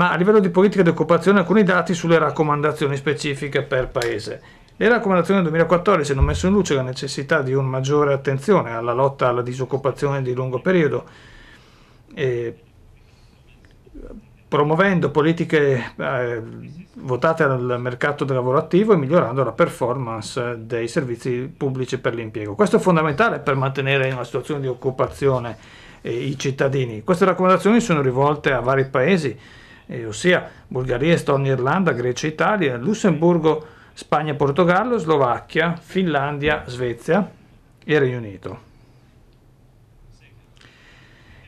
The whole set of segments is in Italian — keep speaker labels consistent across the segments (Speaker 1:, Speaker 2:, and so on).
Speaker 1: ma a livello di politica di occupazione alcuni dati sulle raccomandazioni specifiche per paese. Le raccomandazioni del 2014 hanno messo in luce la necessità di una maggiore attenzione alla lotta alla disoccupazione di lungo periodo, eh, promuovendo politiche eh, votate al mercato del lavoro attivo e migliorando la performance dei servizi pubblici per l'impiego. Questo è fondamentale per mantenere in una situazione di occupazione eh, i cittadini. Queste raccomandazioni sono rivolte a vari paesi eh, ossia Bulgaria, Estonia, Irlanda, Grecia, Italia, Lussemburgo, Spagna, Portogallo, Slovacchia, Finlandia, Svezia e Regno Unito.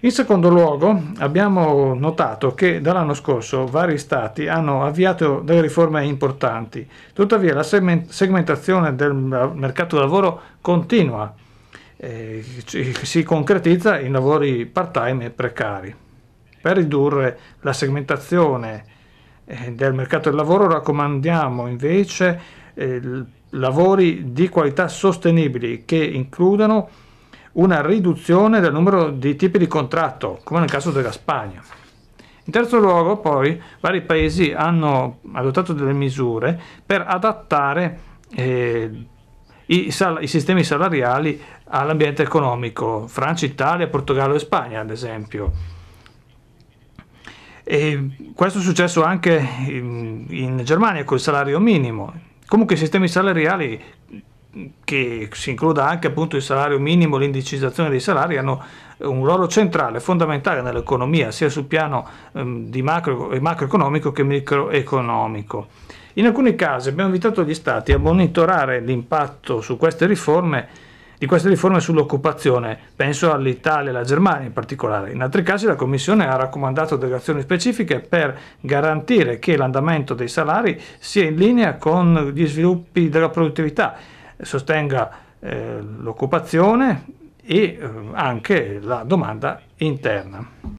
Speaker 1: In secondo luogo abbiamo notato che dall'anno scorso vari stati hanno avviato delle riforme importanti, tuttavia la segmentazione del mercato del lavoro continua, eh, si concretizza in lavori part-time e precari. Per ridurre la segmentazione eh, del mercato del lavoro raccomandiamo invece eh, lavori di qualità sostenibili che includano una riduzione del numero di tipi di contratto, come nel caso della Spagna. In terzo luogo, poi, vari paesi hanno adottato delle misure per adattare eh, i, sal- i, sistemi salariali all'ambiente economico, Francia, Italia, Portogallo e Spagna, ad esempio. E questo è successo anche in Germania col salario minimo. Comunque i sistemi salariali che si includa anche appunto il salario minimo, l'indicizzazione dei salari, hanno un ruolo centrale, fondamentale nell'economia, sia sul piano ehm, macro, eh, macroeconomico che microeconomico. In alcuni casi abbiamo invitato gli Stati a monitorare l'impatto su queste riforme di queste riforme sull'occupazione, penso all'Italia e alla Germania in particolare. In altri casi la Commissione ha raccomandato delle azioni specifiche per garantire che l'andamento dei salari sia in linea con gli sviluppi della produttività, sostenga eh, l'occupazione e eh, anche la domanda interna.